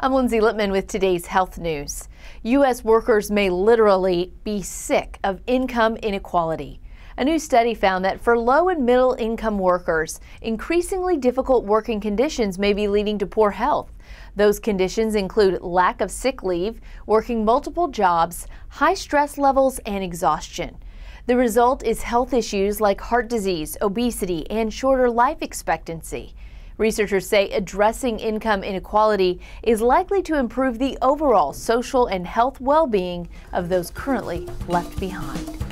I'm Lindsay Lippman with today's health news. U.S. workers may literally be sick of income inequality. A new study found that for low and middle income workers, increasingly difficult working conditions may be leading to poor health. Those conditions include lack of sick leave, working multiple jobs, high stress levels, and exhaustion. The result is health issues like heart disease, obesity, and shorter life expectancy. Researchers say addressing income inequality is likely to improve the overall social and health well being of those currently left behind.